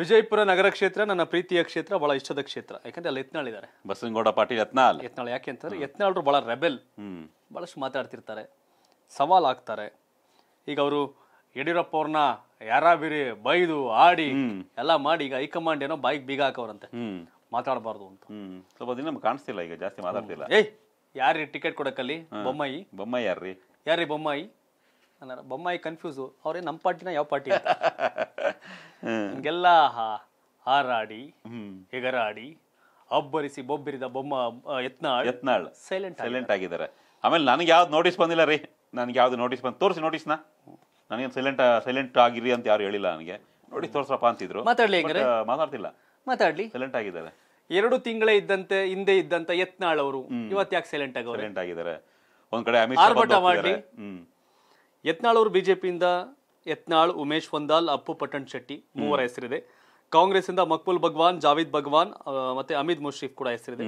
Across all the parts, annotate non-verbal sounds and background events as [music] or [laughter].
ವಿಜಯಪುರ ನಗರ ಕ್ಷೇತ್ರ ನನ್ನ ಪ್ರೀತಿಯ ಕ್ಷೇತ್ರ ಬಹಳ ಇಷ್ಟದ ಕ್ಷೇತ್ರ ಯಾಕಂದ್ರೆ ಅಲ್ಲಿ ಯತ್ನಾಳ್ ಇದ್ದಾರೆ ಬಸವನಗೌಡ ಪಾಟೀಲ್ ಯತ್ನಾಳ್ ಯತ್ನಾಳ್ ಯಾಕೆ ಅಂತಂದ್ರೆ ಬಹಳ ರೆಬೆಲ್ ಬಹಳಷ್ಟು ಮಾತಾಡ್ತಿರ್ತಾರೆ ಸವಾಲ್ ಆಗ್ತಾರೆ ಈಗ ಅವರು ಯಡಿಯೂರಪ್ಪ ಅವ್ರನ್ನ ಯಾರಾಬಿರಿ ಬೈದು ಆಡಿ ಎಲ್ಲ ಮಾಡಿ ಈಗ ಹೈಕಮಾಂಡ್ ಏನೋ ಬೈಕ್ ಬೀಗ ಹಾಕವ್ರಂತೆ ಮಾತಾಡಬಾರ್ದು ಅಂತ ಸ್ವಲ್ಪ ದಿನ ಕಾಣಿಸ್ತಿಲ್ಲ ಈಗ ಜಾಸ್ತಿ ಮಾತಾಡ್ತಿಲ್ಲ ಏಯ್ ಯಾರೀ ಟಿಕೆಟ್ ಕೊಡಕಲ್ಲಿ ಬೊಮ್ಮಾಯಿ ಬೊಮ್ಮಾಯಿ ಯಾರ್ರಿ ಯಾರಿ ಬೊಮ್ಮಾಯಿ ಅನ್ನೋ ಬೊಮ್ಮಾಯಿ ಕನ್ಫ್ಯೂಸು ಅವರೇ ನಮ್ಮ ಪಾರ್ಟಿನ ಯಾವ ಪಾರ್ಟಿ ಅಂತ [laughs] ಹಿಂಗೆಲ್ಲ ಹಾರಾಡಿ ಹೆಗರಾಡಿ ಅಬ್ಬರಿಸಿ ಬೊಬ್ಬರಿದ ಬೊಮ್ಮ ಯತ್ನಾಳ್ ಯತ್ನಾಳ್ ಸೈಲೆಂಟ್ ಸೈಲೆಂಟ್ ಆಗಿದ್ದಾರೆ ಆಮೇಲೆ ನನಗೆ ಯಾವ್ದು ನೋಟಿಸ್ ಬಂದಿಲ್ಲ ರೀ ನನಗೆ ಯಾವ್ದು ನೋಟಿಸ್ ಬಂದು ತೋರಿಸಿ ನೋಟಿಸ್ನ ನನಗೇನು ಸೈಲೆಂಟ್ ಸೈಲೆಂಟ್ ಆಗಿರಿ ಅಂತ ಯಾರು ಹೇಳಿಲ್ಲ ನನಗೆ ನೋಡಿ ತೋರ್ಸಪ್ಪ ಅಂತಿದ್ರು ಮಾತಾಡ್ಲಿ ಮಾತಾಡ್ತಿಲ್ಲ ಮಾತಾಡ್ಲಿ ಸೈಲೆಂಟ್ ಆಗಿದ್ದಾರೆ ಎರಡು ತಿಂಗಳೇ ಇದ್ದಂತೆ ಹಿಂದೆ ಇದ್ದಂತ ಯತ್ನಾಳ್ ಅವರು ಇವತ್ತು ಯಾಕೆ ಸೈಲೆಂಟ್ ಆಗಿ ಸೈಲೆಂಟ್ ಆಗಿದ್ದಾರೆ ಒಂದ್ ಕಡೆ ಅಮಿತ್ ಮಾಡ್ಲಿ ಹ್ಮ್ ಯತ್ನಾಳ್ ಅವರು ಬಿಜೆಪಿಯಿಂದ ಯತ್ನಾಳ್ ಉಮೇಶ್ ಹೊಂದಾಲ್ ಅಪ್ಪು ಪಟ್ಟಣ್ ಶೆಟ್ಟಿ ಮೂವರ ಹೆಸರಿದೆ ಕಾಂಗ್ರೆಸ್ ಇಂದ ಮಕ್ಬುಲ್ ಭಗವಾನ್ ಜಾವೇದ್ ಭಗವಾನ್ ಮತ್ತೆ ಅಮಿದ್ ಮುಷೀಫ್ ಕೂಡ ಹೆಸರಿದೆ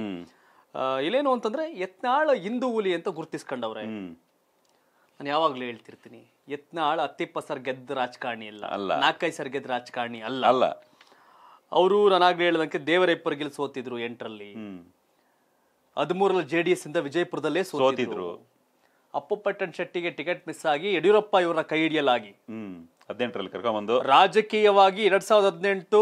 ಇಲ್ಲೇನು ಅಂತಂದ್ರೆ ಯತ್ನಾಳ್ ಹಿಂದೂ ಹುಲಿ ಅಂತ ಗುರುತಿಸ್ಕೊಂಡವ್ರೆ ನಾನು ಯಾವಾಗ್ಲೂ ಹೇಳ್ತಿರ್ತೀನಿ ಯತ್ನಾಳ್ ಅತ್ತಿಪ್ಪ ಸರ್ ಗೆದ್ದ ರಾಜಕಾರಣಿ ಅಲ್ಲ ನಾಲ್ಕೈ ಸರ್ ಗೆದ್ದ ರಾಜಕಾರಣಿ ಅಲ್ಲ ಅಲ್ಲ ಅವರು ನಾನಾಗ್ಲೇ ಹೇಳ್ದಂಗೆ ದೇವರೈಪ್ಪರ್ ಸೋತಿದ್ರು ಎಂಟರಲ್ಲಿ ಹದಿಮೂರಲ್ಲಿ ಜೆ ಡಿ ಎಸ್ ಇಂದ ವಿಜಯಪುರದಲ್ಲೇ ಸೋತಿದ್ರು ಪಟ್ಟಣ ಶೆಟ್ಟಿಗೆ ಟಿಕೆಟ್ ಮಿಸ್ ಆಗಿ ಯಡಿಯೂರಪ್ಪ ಇವರ ಕೈ ಹಿಡಿಯಲಾಗಿ ಹದಿನೆಂಟರಲ್ಲಿ ಕರ್ಕೊಂಡ್ಬಂದು ರಾಜಕೀಯವಾಗಿ ಎರಡ್ ಸಾವಿರದ ಹದಿನೆಂಟು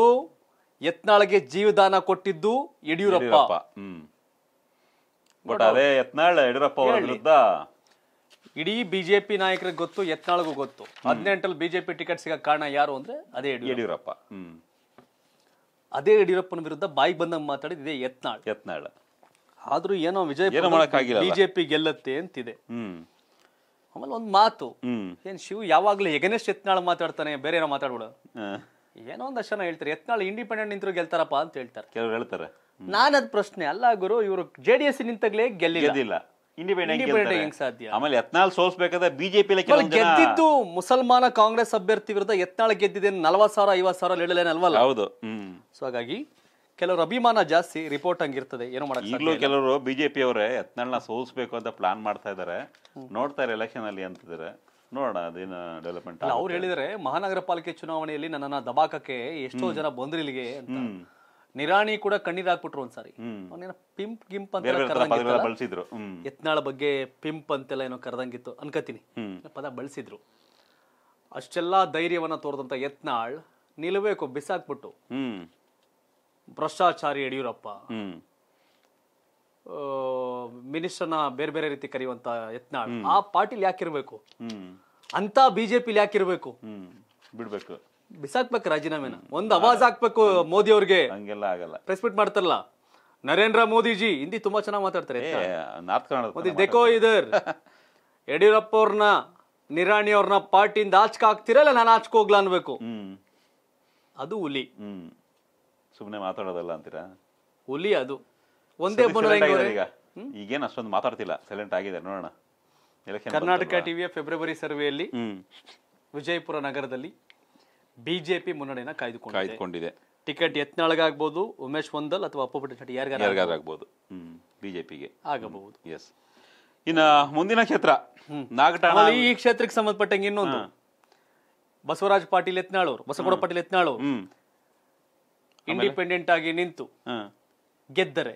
ಯತ್ನಾಳ್ಗೆ ಜೀವದಾನ ಕೊಟ್ಟಿದ್ದು ಯಡಿಯೂರಪ್ಪ ಯಡಿಯೂರಪ್ಪ ಅದೇ ಯತ್ನಾಳ್ ಯಡಿಯೂರಪ್ಪ ಅವರ ವಿರುದ್ಧ ಇಡೀ ಬಿಜೆಪಿ ನಾಯಕರಿಗೆ ಗೊತ್ತು ಯತ್ನಾಳ್ಗೂ ಗೊತ್ತು ಹದಿನೆಂಟಲ್ಲಿ ಬಿಜೆಪಿ ಟಿಕೆಟ್ ಸಿಗ ಕಾರಣ ಯಾರು ಅಂದ್ರೆ ಅದೇ ಯಡಿಯೂರಪ್ಪ ಹ್ಮ್ ಅದೇ ಯಡಿಯೂರಪ್ಪನ ವಿರುದ್ಧ ಬಾಯಿ ಬಂದಂಗೆ ಮಾತಾಡಿದ ಇದೇ ಯತ್ನಾಳ್ ಯತ್ನಾಳ್ ಆದ್ರೂ ಏನೋ ವಿಜಯ ಬಿಜೆಪಿ ಗೆಲ್ಲತ್ತೆ ಅಂತಿದೆ ಆಮೇಲೆ ಒಂದ್ ಮಾತು ಏನ್ ಶಿವ್ ಯಾವಾಗ್ಲೂ ಎಗನೆಸ್ಟ್ ಎತ್ನಾಳ್ ಮಾತಾಡ್ತಾನೆ ಬೇರೆ ಏನೋ ಮಾತಾಡ್ಬಿಡು ಏನೋ ಒಂದ್ ಅಷ್ಟ ಹೇಳ್ತಾರೆ ಎತ್ನಾಳ್ ಇಂಡಿಪೆಂಡೆಂಟ್ ನಿಂತರು ಗೆಲ್ತಾರಪ್ಪ ಅಂತ ಹೇಳ್ತಾರೆ ಕೆಲವ್ರು ಹೇಳ್ತಾರೆ ನಾನು ಪ್ರಶ್ನೆ ಅಲ್ಲ ಗುರು ಇವರು ಜೆ ಡಿ ಎಸ್ ನಿಂತಾಗ್ಲೇ ಗೆಲ್ಲಿಲ್ಲ ಇಂಡಿಪೆಂಡೆಂಟ್ ಹೆಂಗ್ ಸಾಧ್ಯ ಆಮೇಲೆ ಎತ್ನಾಳ್ ಸೋಲ್ಸ್ಬೇಕಾದ್ರೆ ಬಿಜೆಪಿ ಗೆದ್ದಿದ್ದು ಮುಸಲ್ಮಾನ ಕಾಂಗ್ರೆಸ್ ಅಭ್ಯರ್ಥಿ ವಿರುದ್ಧ ಎತ್ನಾಳ್ ಗೆದ್ದಿದೆ ನಲ್ವತ್ ಸಾವಿರ ಐವತ್ ಸಾವಿರ ಹೇಳಲೇನಲ್ವಲ್ಲ ಹೌದು ಸೊ ಹಾಗಾಗಿ ಕೆಲವರು ಅಭಿಮಾನ ಜಾಸ್ತಿ ರಿಪೋರ್ಟ್ ಹಂಗಿರ್ತದೆ ಏನೋ ಮಾಡಕ್ ಈಗಲೂ ಕೆಲವರು ಬಿಜೆಪಿ ಅವರೇ ಯತ್ನಾಳ್ ಸೋಲಿಸ್ಬೇಕು ಅಂತ ಪ್ಲಾನ್ ಮಾಡ್ತಾ ಇದ್ದಾರೆ ನೋಡ್ತಾರೆ ಎಲೆಕ್ಷನ್ ಅಲ್ಲಿ ಅಂತಿದ್ರೆ ನೋಡೋಣ ಅದೇನು ಡೆವಲಪ್ಮೆಂಟ್ ಅವ್ರು ಹೇಳಿದರೆ ಮಹಾನಗರ ಪಾಲಿಕೆ ಚುನಾವಣೆಯಲ್ಲಿ ನನ್ನನ್ನ ದಬಾಕಕ್ಕೆ ಎಷ್ಟೋ ಜನ ಬಂದ್ರಿ ಇಲ್ಲಿಗೆ ನಿರಾಣಿ ಕೂಡ ಕಣ್ಣೀರ್ ಹಾಕ್ಬಿಟ್ರು ಒಂದ್ಸಾರಿ ಅವನೇನ ಪಿಂಪ್ ಗಿಂಪ್ ಅಂತ ಬಳಸಿದ್ರು ಯತ್ನಾಳ ಬಗ್ಗೆ ಪಿಂಪ್ ಅಂತೆಲ್ಲ ಏನೋ ಕರೆದಂಗಿತ್ತು ಅನ್ಕತೀನಿ ಪದ ಬಳಸಿದ್ರು ಅಷ್ಟೆಲ್ಲಾ ಧೈರ್ಯವನ್ನ ತೋರದಂತ ಯತ್ನಾಳ್ ನಿಲ್ಬೇಕು ಬಿಸಾಕ್ಬಿಟ್ಟು ಭ್ರಷ್ಟಾಚಾರಿ ಯಡಿಯೂರಪ್ಪ ಮಿನಿಸ್ಟರ್ನ ಬೇರೆ ಬೇರೆ ರೀತಿ ಕರೆಯುವಂತ ಯತ್ನ ಆ ಪಾರ್ಟಿಲಿ ಯಾಕಿರ್ಬೇಕು ಅಂತ ಬಿಜೆಪಿ ಯಾಕಿರ್ಬೇಕು ಬಿಡ್ಬೇಕು ಬಿಸಾಕ್ಬೇಕು ರಾಜೀನಾಮೆನ ಒಂದ್ ಅವಾಜ್ ಹಾಕ್ಬೇಕು ಮೋದಿ ಅವ್ರಿಗೆ ಹಂಗೆಲ್ಲ ಆಗಲ್ಲ ಪ್ರೆಸ್ ಮೀಟ್ ಮಾಡ್ತಾರಲ್ಲ ನರೇಂದ್ರ ಮೋದಿಜಿ ಹಿಂದಿ ತುಂಬಾ ಚೆನ್ನಾಗಿ ಮಾತಾಡ್ತಾರೆ ನಾರ್ತ್ ಕರ್ನಾಟಕ ಇದರ್ [laughs] ಯಡಿಯೂರಪ್ಪ ಅವ್ರನ್ನ ನಿರಾಣಿ ಅವ್ರನ್ನ ಪಾರ್ಟಿಯಿಂದ ಆಚಕ ಹಾಕ್ತಿರಲ್ಲ ನಾನು ಆಚಕ ಹೋಗ್ಲಾ ಅನ್ಬೇಕು ಅದು ಹುಲಿ ಸುಮ್ಮನೆ ಮಾತಾಡೋದಲ್ಲ ಅಂತೀರಾ ಹುಲಿ ಅದು ಒಂದೇ ಈಗ ಈಗೇನು ಅಷ್ಟೊಂದು ಮಾತಾಡ್ತಿಲ್ಲ ಸೈಲೆಂಟ್ ಆಗಿದೆ ನೋಡೋಣ ಕರ್ನಾಟಕ ಟಿವಿಯ ಫೆಬ್ರವರಿ ಸರ್ವೆಯಲ್ಲಿ ವಿಜಯಪುರ ನಗರದಲ್ಲಿ ಬಿಜೆಪಿ ಮುನ್ನಡೆಯನ್ನ ಕಾಯ್ದುಕೊಂಡಿದೆ ಟಿಕೆಟ್ ಯತ್ನಾಳ್ಗಾಗ್ಬೋದು ಉಮೇಶ್ ಒಂದಲ್ ಅಥವಾ ಶೆಟ್ಟಿ ಯಾರಿಗಾರಾಗ್ಬೋದು ಬಿಜೆಪಿಗೆ ಆಗಬಹುದು ಎಸ್ ಇನ್ನ ಮುಂದಿನ ಕ್ಷೇತ್ರ ಈ ಕ್ಷೇತ್ರಕ್ಕೆ ಸಂಬಂಧಪಟ್ಟಂಗೆ ಇನ್ನೊಂದು ಬಸವರಾಜ್ ಪಾಟೀಲ್ ಎತ್ನಾಳವ್ರು ಬಸಗೌಡ ಪಾಟೀಲ್ ಎತ್ನಾಳವ್ರು ಇಂಡಿಪೆಂಡೆಂಟ್ ಆಗಿ ನಿಂತು ಗೆದ್ದರೆ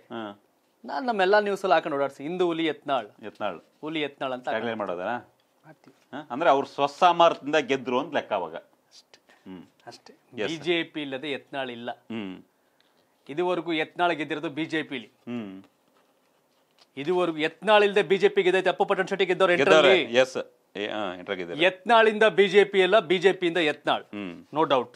ನಾನು ನಮ್ಮೆಲ್ಲಾ ನ್ಯೂಸ್ ಅಲ್ಲಿ ಹಾಕೊಂಡು ಓಡಾಡ್ಸಿ ಇಂದು ಹುಲಿ ಎತ್ನಾಳ್ ಎತ್ನಾಳ್ ಹುಲಿ ಎತ್ನಾಳ್ ಅಂತ ಅಂದ್ರೆ ಅವ್ರು ಸ್ವಸಾಮರ್ಥ್ಯದಿಂದ ಗೆದ್ರು ಅಂತ ಲೆಕ್ಕ ಅವಾಗ ಅಷ್ಟೇ ಬಿಜೆಪಿ ಇಲ್ಲದೆ ಯತ್ನಾಳ್ ಇಲ್ಲ ಇದುವರೆಗೂ ಯತ್ನಾಳ್ ಗೆದ್ದಿರೋದು ಬಿಜೆಪಿ ಇಲ್ಲಿ ಇದುವರೆಗೂ ಯತ್ನಾಳ್ ಇಲ್ಲದೆ ಬಿಜೆಪಿ ಗೆದ್ದೈತೆ ಅಪ್ಪ ಪಟ್ಟಣ ಶೆಟ್ಟಿ ಗೆದ್ದವ್ರು ಯತ್ನಾಳಿಂದ ಬಿಜೆಪಿ ಅಲ್ಲ ಬಿಜೆಪಿಯಿಂದ ಯತ್ನಾಳ್ ನೋ ಡೌಟ್